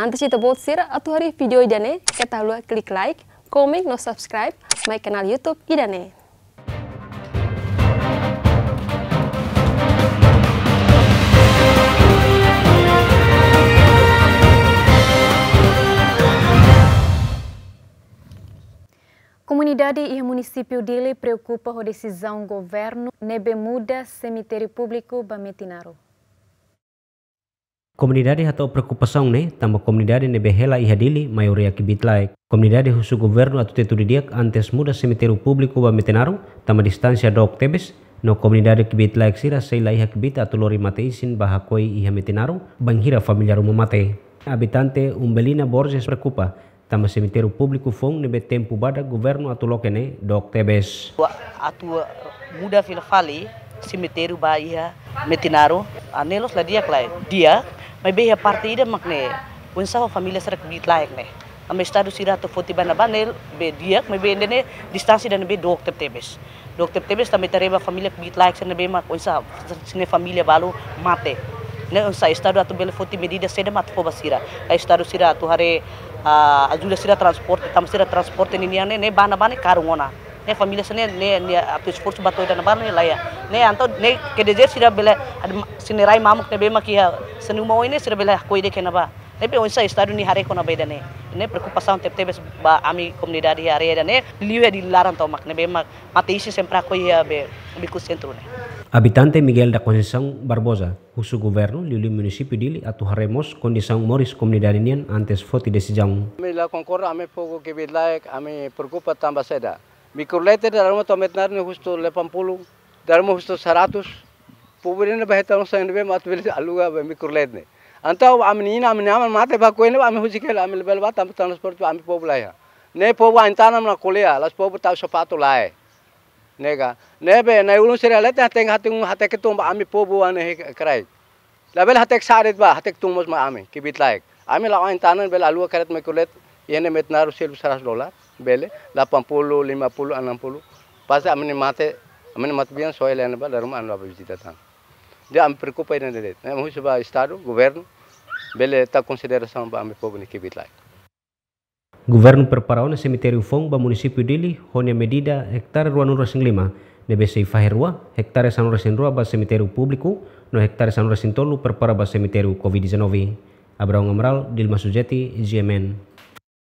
Antes de atau hari video idane, ketalua klik like, komen no subscribe, my kanal YouTube idane. Comunidade e município dele preocupa a decisão governo nebe muda cemitério público Bametinaro. Comunidade hata pesong nih, tambah komunidade ne behela iha dili maioria akibit laik. Komunidade husu governo atu tetu didiak antes muda semeteru publiku ba metenaru tambah distansia dok tebes no komunidade akibit laik sira seila iha que atu lori mate isin bahakoi iha metenaru banghira rumah mate. Abitante Umbelina Borges perkupa, tambah semeteru publiku fong nebe betempu bada governo atu loke lokene dok tebes. Atu muda filfali cemitério ba iha metenaru anelos lah dia lai, Dia Mas bem a partida mak ne, unsa ho família serak bit laik ne. Ame estado sira to foti bana banel be diak me be ndene distância dan be dokter tebes. Dokter tebes também tareba família bit laik sene be mak unsa sene família balu mate. Ne unsa estado atu bele foti medida seda mat fo basira. A estado sira atu hare ah, a ajuda sira transporte tam sira transporte niniane ne bana bane karungona ne famille sene ne ne apte sports batu itu nabar ne laya ne anto ne kede jer sira bela sini rai mamuk ne bema kia senu mau ini sira bela koi de kenaba ne be onsa estado ni hari kona beda ne ne pasang tep tepes ba ami comunidade hari ada ne liwe di laran to mak ne be mati isi sempra koi ya be bikus sentru ne Habitante Miguel da Conceição Barbosa, o seu governo lhe município dele Haremos, condição moris comunidade nian antes fote decisão. Me la concorda, me fogo que bidlaek, me preocupa também seda. Mikurlete darmo tometnar ne husto lepampulu darmo husto saratus puburin behetan sanbe matbil aluga be mikurlete anta amnin amne am mate ba koine am hujikel am belba tam transport am pobulaya ne pobu antanam na kolea las pobu ta sapatu lae nega nebe ne ulun sere lete hateng hatung hatek tum ami pobu ane krai label hatek saret ba hatek tumos ma ami kibit laek ami lawan tanan bel alua karet mikulet yene metnar usil 100 dolar bele 80 50 60 pasti amene mate amene mate bian soil ene ba darum anu abisita tan dia am preocupa ene de ne mu suba estado governo bele ta consideração ba am povo que bit like Governo preparou no cemitério Fong ba município dili, Rônia Medida, hectare 205, nebesei Faherua, hectare 102 ba cemitério Publiku, no hectare 103 prepara ba cemitério COVID-19. Abraão Amral, Dilma Sujeti, GMN.